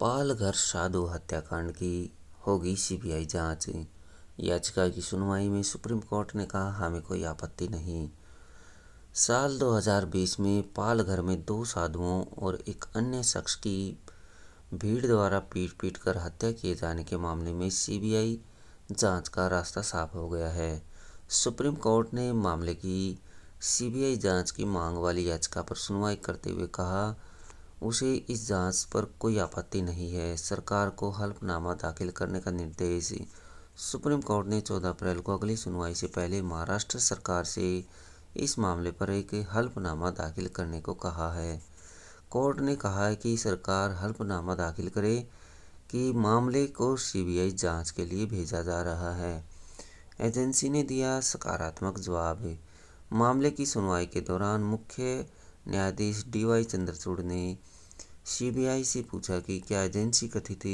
पालघर साधु हत्याकांड की होगी सीबीआई जांच याचिका की सुनवाई में सुप्रीम कोर्ट ने कहा हमें कोई आपत्ति नहीं साल 2020 में पालघर में दो साधुओं और एक अन्य शख्स की भीड़ द्वारा पीट पीट कर हत्या किए जाने के मामले में सीबीआई जांच का रास्ता साफ हो गया है सुप्रीम कोर्ट ने मामले की सीबीआई जांच की मांग वाली याचिका पर सुनवाई करते हुए कहा उसे इस जांच पर कोई आपत्ति नहीं है सरकार को हल्फनामा दाखिल करने का निर्देश सुप्रीम कोर्ट ने 14 अप्रैल को अगली सुनवाई से पहले महाराष्ट्र सरकार से इस मामले पर एक हल्फनामा दाखिल करने को कहा है कोर्ट ने कहा है कि सरकार हल्फनामा दाखिल करे कि मामले को सीबीआई जांच के लिए भेजा जा रहा है एजेंसी ने दिया सकारात्मक जवाब मामले की सुनवाई के दौरान मुख्य न्यायाधीश डी वाई चंद्रचूड़ ने सीबीआई से पूछा कि क्या एजेंसी कथित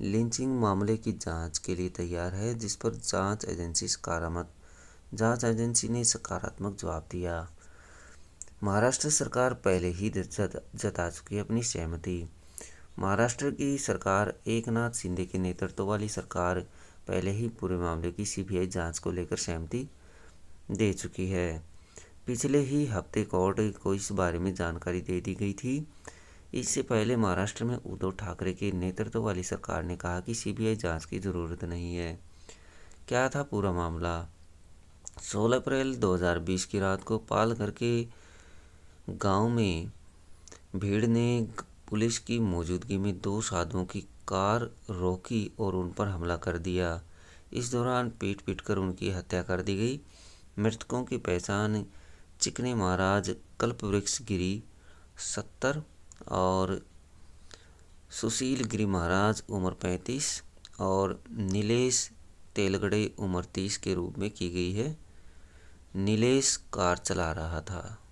लिंचिंग मामले की जांच के लिए तैयार है जिस पर जांच एजेंसी सकारात्मक जांच एजेंसी ने सकारात्मक जवाब दिया महाराष्ट्र सरकार पहले ही जता चुकी अपनी सहमति महाराष्ट्र की सरकार एकनाथ शिंदे के नेतृत्व वाली सरकार पहले ही पूरे मामले की सीबीआई जांच को लेकर सहमति दे चुकी है पिछले ही हफ्ते कोर्ट को इस बारे में जानकारी दे दी गई थी इससे पहले महाराष्ट्र में उद्धव ठाकरे के नेतृत्व वाली सरकार ने कहा कि सीबीआई जांच की ज़रूरत नहीं है क्या था पूरा मामला 16 अप्रैल 2020 की रात को पालघर के गांव में भीड़ ने पुलिस की मौजूदगी में दो साधुओं की कार रोकी और उन पर हमला कर दिया इस दौरान पीट पीट कर उनकी हत्या कर दी गई मृतकों की पहचान चिकने महाराज कल्पवृक्ष गिरी सत्तर और सुशील गिरी महाराज उम्र पैंतीस और नीलेश तेलगड़े उम्र तीस के रूप में की गई है नीलेश कार चला रहा था